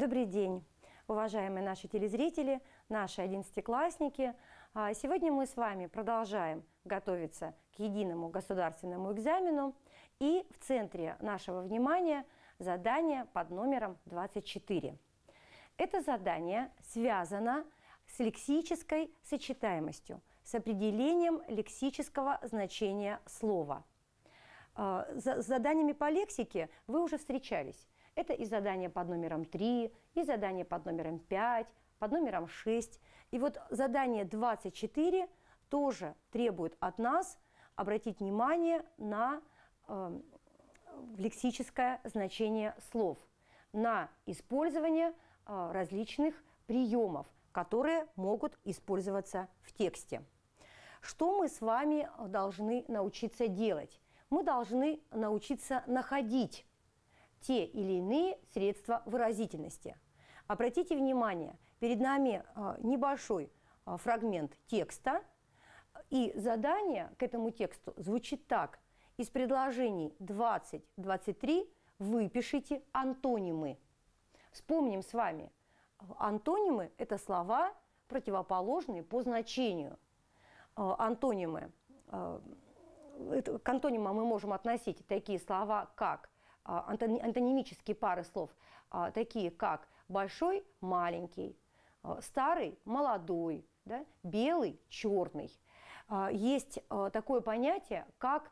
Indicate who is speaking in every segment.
Speaker 1: Добрый день, уважаемые наши телезрители, наши одиннадцатиклассники. А, сегодня мы с вами продолжаем готовиться к единому государственному экзамену. И в центре нашего внимания задание под номером 24. Это задание связано с лексической сочетаемостью, с определением лексического значения слова а, – с заданиями по лексике вы уже встречались. Это и задание под номером 3, и задание под номером 5, под номером 6. И вот задание 24 тоже требует от нас обратить внимание на э, лексическое значение слов, на использование э, различных приемов, которые могут использоваться в тексте. Что мы с вами должны научиться делать? Мы должны научиться находить те или иные средства выразительности. Обратите внимание, перед нами а, небольшой а, фрагмент текста, и задание к этому тексту звучит так. Из предложений 20-23 выпишите антонимы. Вспомним с вами, антонимы – это слова, противоположные по значению. А, антонимы к антонимам мы можем относить такие слова, как а, антонимические пары слов, а, такие как большой, маленький, а, старый, молодой, да, белый, черный. Есть такое понятие, как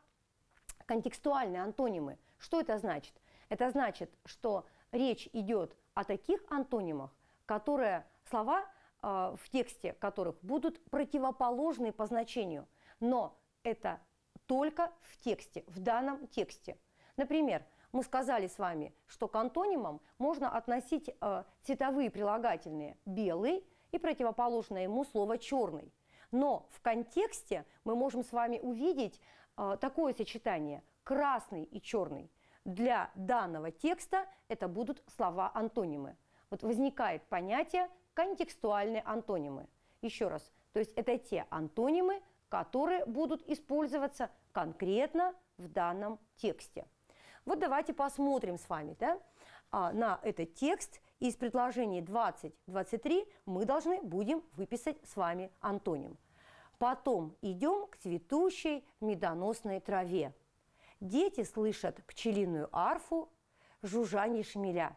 Speaker 1: контекстуальные антонимы. Что это значит? Это значит, что речь идет о таких антонимах, которые слова в тексте которых будут противоположны по значению, но это только в тексте, в данном тексте. Например, мы сказали с вами, что к антонимам можно относить э, цветовые прилагательные «белый» и противоположное ему слово «черный». Но в контексте мы можем с вами увидеть э, такое сочетание «красный» и «черный». Для данного текста это будут слова-антонимы. Вот возникает понятие «контекстуальные антонимы». Еще раз, то есть это те антонимы, которые будут использоваться конкретно в данном тексте. Вот давайте посмотрим с вами да, а, на этот текст. Из предложений 20-23 мы должны будем выписать с вами антоним. Потом идем к цветущей медоносной траве. Дети слышат пчелиную арфу, жужжание шмеля.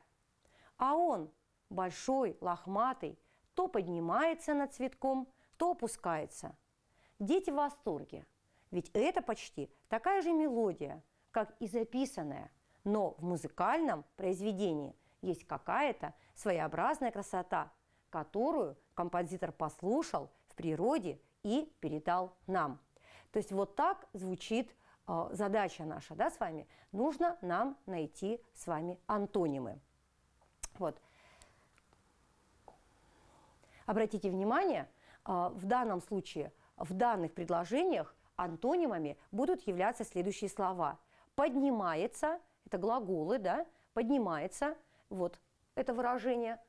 Speaker 1: А он, большой, лохматый, то поднимается над цветком, то опускается. Дети в восторге, ведь это почти такая же мелодия – как и записанное, но в музыкальном произведении есть какая-то своеобразная красота, которую композитор послушал в природе и передал нам. То есть вот так звучит э, задача наша да, с вами. Нужно нам найти с вами антонимы. Вот. Обратите внимание, э, в данном случае, в данных предложениях антонимами будут являться следующие слова поднимается, это глаголы, да, поднимается, вот это выражение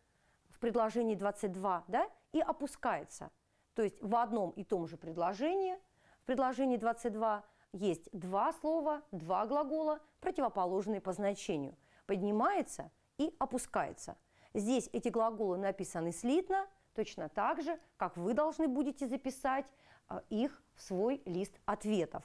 Speaker 1: в предложении 22, да, и опускается. То есть в одном и том же предложении, в предложении 22 есть два слова, два глагола, противоположные по значению. Поднимается и опускается. Здесь эти глаголы написаны слитно, точно так же, как вы должны будете записать а, их в свой лист ответов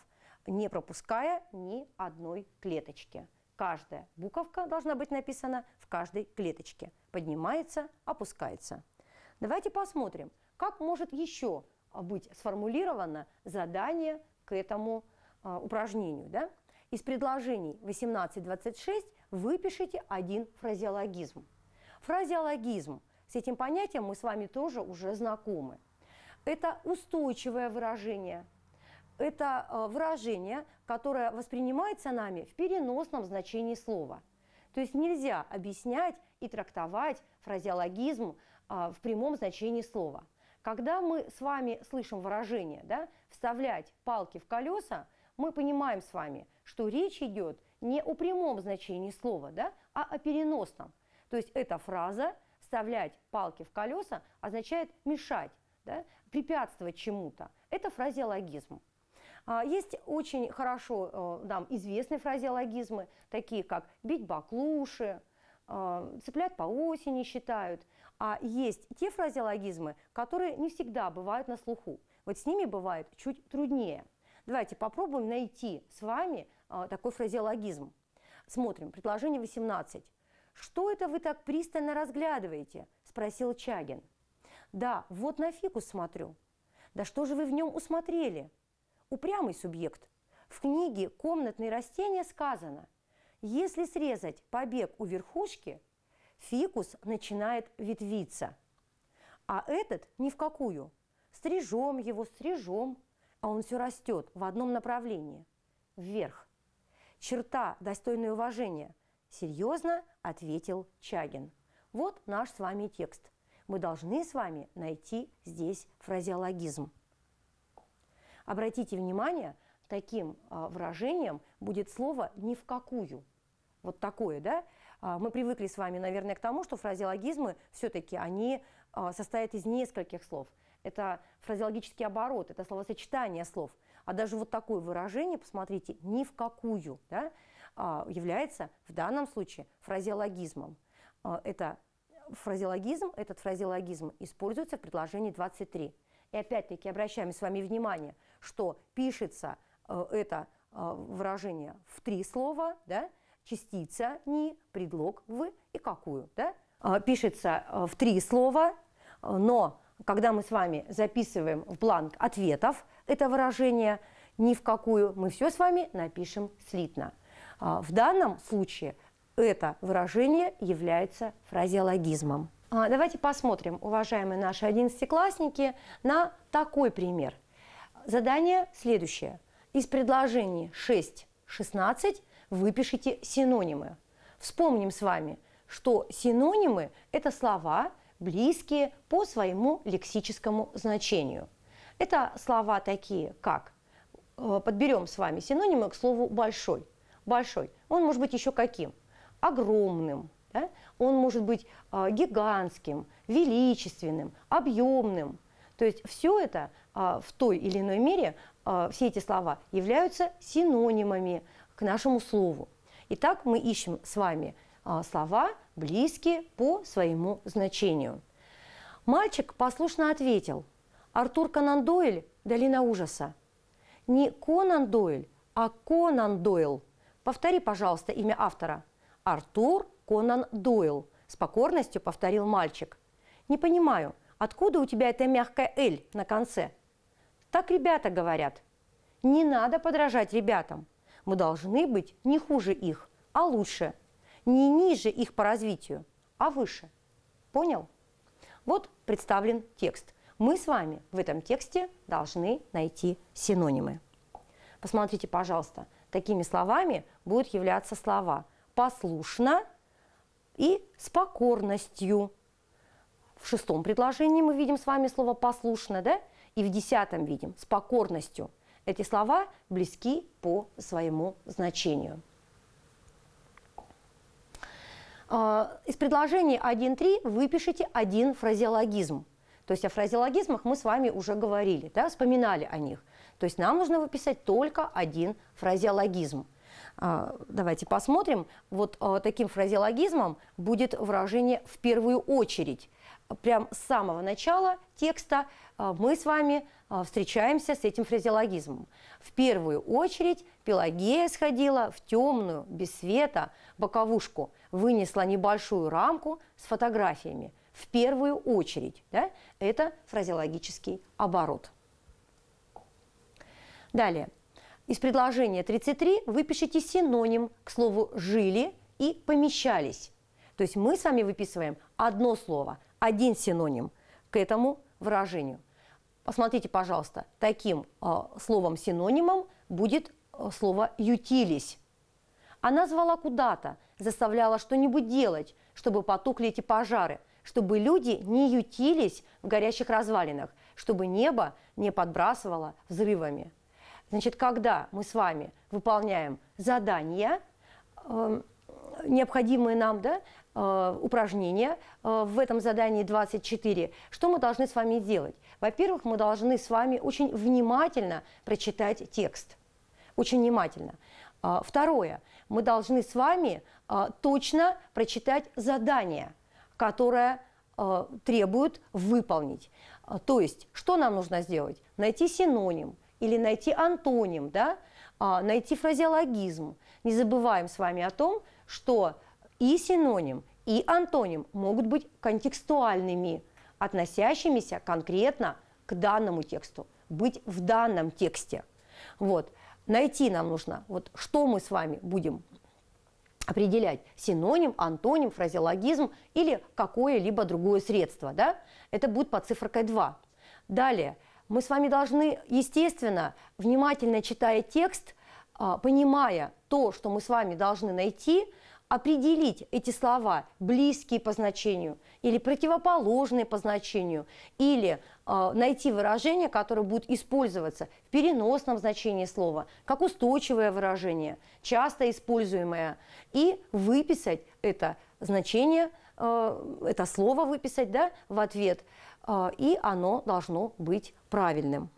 Speaker 1: не пропуская ни одной клеточки. Каждая буковка должна быть написана в каждой клеточке. Поднимается, опускается. Давайте посмотрим, как может еще а, быть сформулировано задание к этому э, упражнению. Да? Из предложений 18-26 выпишите один фразеологизм. Фразеологизм. С этим понятием мы с вами тоже уже знакомы. Это устойчивое выражение – это э, выражение, которое воспринимается нами в переносном значении слова. То есть нельзя объяснять и трактовать фразеологизм а, в прямом значении слова. Когда мы с вами слышим выражение да, «вставлять палки в колеса», мы понимаем с вами, что речь идет не о прямом значении слова, да, а о переносном. То есть эта фраза «вставлять палки в колеса» означает «мешать», да, препятствовать чему-то. Это фразеологизм. А, есть очень хорошо э, нам известные фразеологизмы, такие как «бить баклуши», э, «цыплят по осени» считают. А есть те фразеологизмы, которые не всегда бывают на слуху. Вот с ними бывает чуть труднее. Давайте попробуем найти с вами э, такой фразеологизм. Смотрим, предложение 18. «Что это вы так пристально разглядываете?» – спросил Чагин. «Да, вот на фикус смотрю». «Да что же вы в нем усмотрели?» упрямый субъект. В книге «Комнатные растения» сказано, если срезать побег у верхушки, фикус начинает ветвиться. А этот ни в какую. Стрижем его, стрижем, а он все растет в одном направлении – вверх. Черта, достойная уважения. Серьезно ответил Чагин. Вот наш с вами текст. Мы должны с вами найти здесь фразеологизм. Обратите внимание, таким а, выражением будет слово «ни в какую». Вот такое, да? А, мы привыкли с вами, наверное, к тому, что фразеологизмы все-таки они а, состоят из нескольких слов. Это фразеологический оборот, это словосочетание слов. А даже вот такое выражение, посмотрите, «ни в какую», да, является в данном случае фразеологизмом. Это фразеологизм, этот фразеологизм используется в предложении 23. И опять-таки обращаем с вами внимание – что пишется э, это э, выражение в три слова, да, частица «ни», предлог «в» и «какую». Да? Э, пишется в три слова, но когда мы с вами записываем в бланк ответов это выражение «ни в какую», мы все с вами напишем слитно. В данном случае это выражение является фразеологизмом. Давайте посмотрим, уважаемые наши одиннадцатиклассники, на такой пример – Задание следующее. Из предложений 6-16 выпишите синонимы. Вспомним с вами, что синонимы – это слова, близкие по своему лексическому значению. Это слова такие, как э, подберем с вами синонимы к слову большой. Большой. Он может быть еще каким? Огромным. Да? Он может быть э, гигантским, величественным, объемным. То есть все это а, в той или иной мере, а, все эти слова являются синонимами к нашему слову. Итак, мы ищем с вами а, слова, близкие по своему значению. Мальчик послушно ответил. Артур Конан Дойль – «Долина ужаса». Не Конан Дойль, а Конан Дойл. Повтори, пожалуйста, имя автора. Артур Конан Дойл. С покорностью повторил мальчик. Не понимаю – Откуда у тебя эта мягкая «л» на конце? Так ребята говорят. Не надо подражать ребятам. Мы должны быть не хуже их, а лучше. Не ниже их по развитию, а выше. Понял? Вот представлен текст. Мы с вами в этом тексте должны найти синонимы. Посмотрите, пожалуйста, такими словами будут являться слова «послушно» и «с покорностью». В шестом предложении мы видим с вами слово «послушно», да? И в десятом видим «с покорностью». Эти слова близки по своему значению. А, из предложений 1.3 выпишите один фразеологизм. То есть о фразеологизмах мы с вами уже говорили, да, вспоминали о них. То есть нам нужно выписать только один фразеологизм. А, давайте посмотрим. Вот а, таким фразеологизмом будет выражение «в первую очередь» прям с самого начала текста а, мы с вами а, встречаемся с этим фразеологизмом. В первую очередь Пелагея сходила в темную, без света, боковушку, вынесла небольшую рамку с фотографиями. В первую очередь. Да? Это фразеологический оборот. Далее. Из предложения 33 выпишите синоним к слову «жили» и «помещались». То есть мы с вами выписываем одно слово – один синоним к этому выражению. Посмотрите, пожалуйста, таким э, а, словом-синонимом будет а, слово «ютились». Она звала куда-то, заставляла что-нибудь делать, чтобы потухли эти пожары, чтобы люди не ютились в горящих развалинах, чтобы небо не подбрасывало взрывами. Значит, когда мы с вами выполняем задания, э, эм, необходимые нам да, э, упражнения э, в этом задании 24, что мы должны с вами делать? Во-первых, мы должны с вами очень внимательно прочитать текст. Очень внимательно. А, второе, мы должны с вами э, точно прочитать задание, которое требует выполнить. А, то есть, что нам нужно сделать? Найти синоним или найти антоним, да? А, найти фразеологизм. Не забываем с вами о том, что и синоним, и антоним могут быть контекстуальными, относящимися конкретно к данному тексту, быть в данном тексте. Вот. Найти нам нужно, вот что мы с вами будем определять синоним, антоним, фразеологизм или какое-либо другое средство. Да? Это будет по цифркой 2. Далее, мы с вами должны, естественно, внимательно читая текст, а, понимая то, что мы с вами должны найти, определить эти слова, близкие по значению или противоположные по значению, или э, найти выражение, которое будет использоваться в переносном значении слова, как устойчивое выражение, часто используемое, и выписать это значение, э, это слово выписать да, в ответ, э, и оно должно быть правильным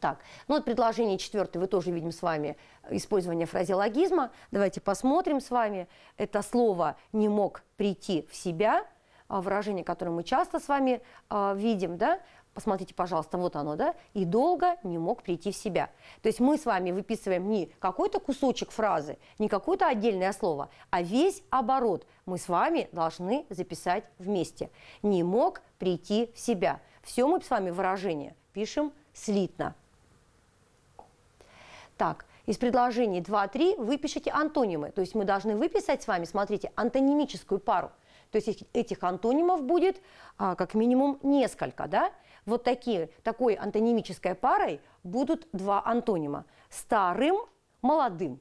Speaker 1: так. Ну вот предложение четвертое, вы тоже видим с вами использование фразеологизма. Давайте посмотрим с вами. Это слово «не мог прийти в себя», а, выражение, которое мы часто с вами а, видим, да, посмотрите, пожалуйста, вот оно, да, и долго не мог прийти в себя. То есть мы с вами выписываем не какой-то кусочек фразы, не какое-то отдельное слово, а весь оборот мы с вами должны записать вместе. Не мог прийти в себя. Все мы с вами выражение пишем слитно так. Из предложений 2-3 выпишите антонимы. То есть мы должны выписать с вами, смотрите, антонимическую пару. То есть этих антонимов будет а, как минимум несколько, да? Вот такие, такой антонимической парой будут два антонима. Старым, молодым.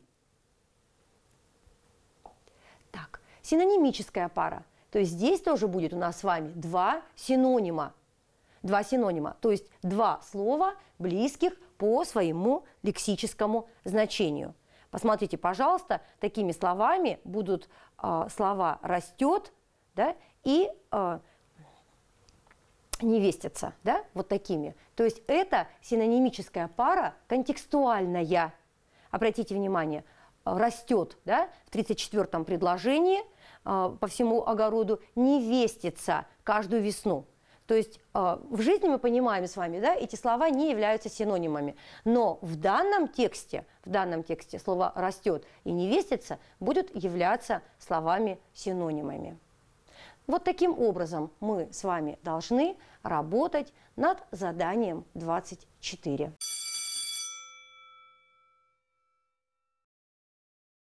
Speaker 1: Так, синонимическая пара. То есть здесь тоже будет у нас с вами два синонима. Два синонима, то есть два слова близких по своему лексическому значению. Посмотрите, пожалуйста, такими словами будут э, слова растет да, и э, а, невестица, да, вот такими. То есть это синонимическая пара контекстуальная. Обратите внимание, а, растет да, в 34-м предложении э, по всему огороду невестица каждую весну. То есть э, в жизни мы понимаем с вами, да, эти слова не являются синонимами. Но в данном тексте, в данном тексте слово «растет» и «невестится» будут являться словами-синонимами. Вот таким образом мы с вами должны работать над заданием 24.